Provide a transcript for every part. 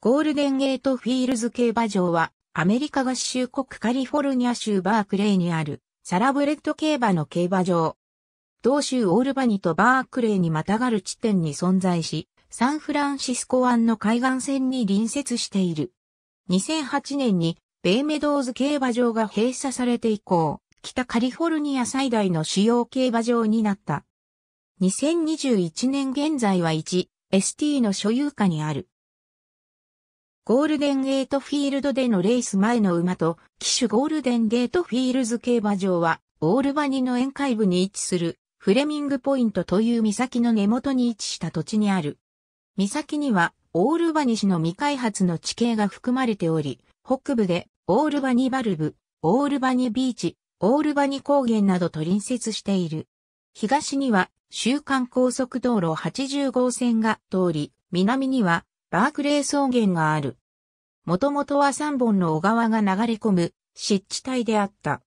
ゴールデンゲートフィールズ競馬場は、アメリカ合衆国カリフォルニア州バークレーにある、サラブレッド競馬の競馬場。同州オールバニとバークレーにまたがる地点に存在し、サンフランシスコ湾の海岸線に隣接している。2008年に、ベイメドーズ競馬場が閉鎖されて以降、北カリフォルニア最大の主要競馬場になった。2021年現在は 1ST の所有下にある。ゴールデンゲートフィールドでのレース前の馬と、騎手ゴールデンゲートフィールズ競馬場は、オールバニの沿海部に位置する、フレミングポイントという岬の根元に位置した土地にある。岬には、オールバニ市の未開発の地形が含まれており、北部で、オールバニバルブ、オールバニビーチ、オールバニ高原などと隣接している。東には、週間高速道路80号線が通り、南にはバークレー草原がある。もともとは3本の小川が流れ込む湿地帯であった。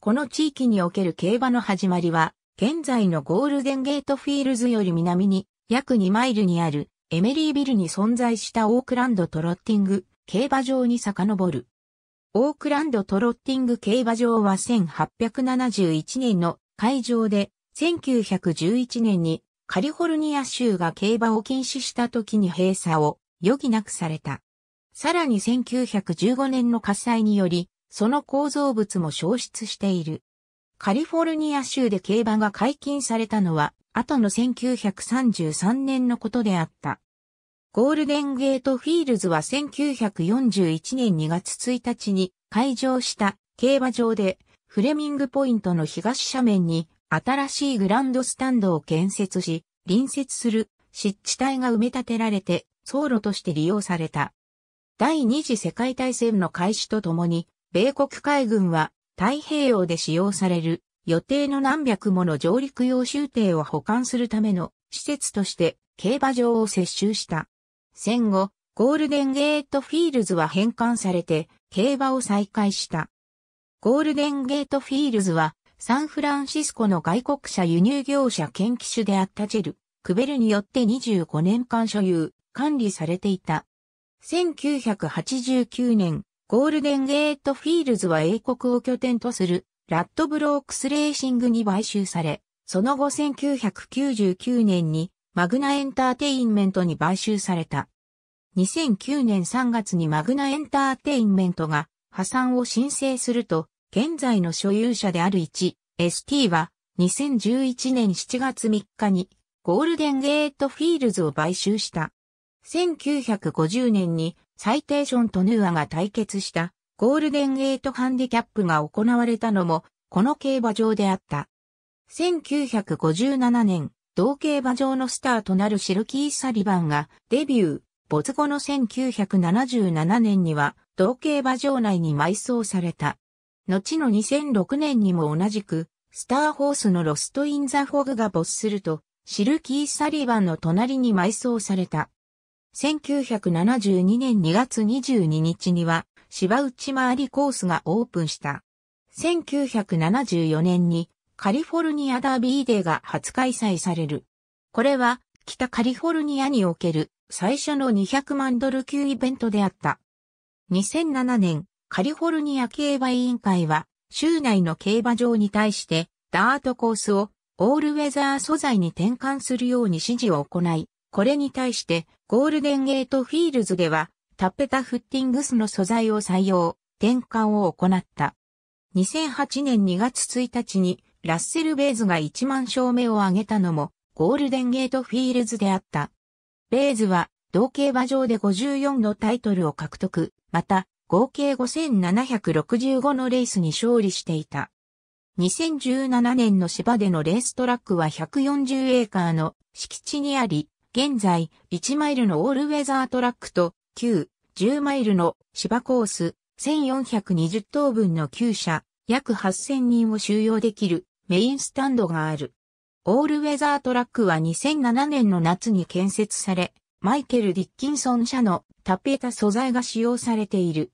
この地域における競馬の始まりは、現在のゴールデンゲートフィールズより南に約2マイルにあるエメリービルに存在したオークランドトロッティング競馬場に遡る。オークランドトロッティング競馬場は1871年の会場で1911年にカリフォルニア州が競馬を禁止した時に閉鎖を余儀なくされた。さらに1915年の火災により、その構造物も消失している。カリフォルニア州で競馬が解禁されたのは、後の1933年のことであった。ゴールデンゲートフィールズは1941年2月1日に開場した競馬場でフレミングポイントの東斜面に新しいグランドスタンドを建設し、隣接する湿地帯が埋め立てられて、走路として利用された。第二次世界大戦の開始とともに、米国海軍は太平洋で使用される予定の何百もの上陸用州艇を保管するための施設として競馬場を接収した。戦後、ゴールデンゲートフィールズは返還されて競馬を再開した。ゴールデンゲートフィールズはサンフランシスコの外国車輸入業者研機種であったジェル、クベルによって25年間所有、管理されていた。1989年、ゴールデンゲートフィールズは英国を拠点とするラッドブロークスレーシングに買収され、その後1999年にマグナエンターテインメントに買収された。2009年3月にマグナエンターテインメントが破産を申請すると、現在の所有者である 1ST は2011年7月3日にゴールデンゲートフィールズを買収した。1950年にサイテーションとヌーアが対決したゴールデンゲートハンディキャップが行われたのもこの競馬場であった。1957年、同競馬場のスターとなるシルキー・サリバンがデビュー、没後の1977年には同競馬場内に埋葬された。後の2006年にも同じく、スターホースのロスト・イン・ザ・フォグが没すると、シルキー・サリバンの隣に埋葬された。1972年2月22日には、芝内回りコースがオープンした。1974年にカリフォルニアダービーデーが初開催される。これは北カリフォルニアにおける最初の200万ドル級イベントであった。2007年カリフォルニア競馬委員会は、州内の競馬場に対して、ダートコースをオールウェザー素材に転換するように指示を行い、これに対してゴールデンゲートフィールズでは、タッペタフッティングスの素材を採用、転換を行った。2008年2月1日に、ラッセル・ベイズが1万勝目を挙げたのも、ゴールデンゲートフィールズであった。ベイズは、同競馬場で54のタイトルを獲得、また、合計5765のレースに勝利していた。2017年の芝でのレーストラックは140エーカーの敷地にあり、現在1マイルのオールウェザートラックと9、10マイルの芝コース1420等分の旧車約8000人を収容できるメインスタンドがある。オールウェザートラックは2007年の夏に建設され、マイケル・ディッキンソン社のタペータ素材が使用されている。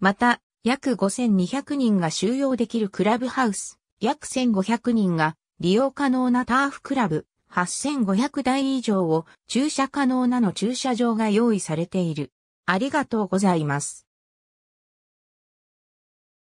また、約5200人が収容できるクラブハウス、約1500人が利用可能なターフクラブ、8500台以上を駐車可能なの駐車場が用意されている。ありがとうございます。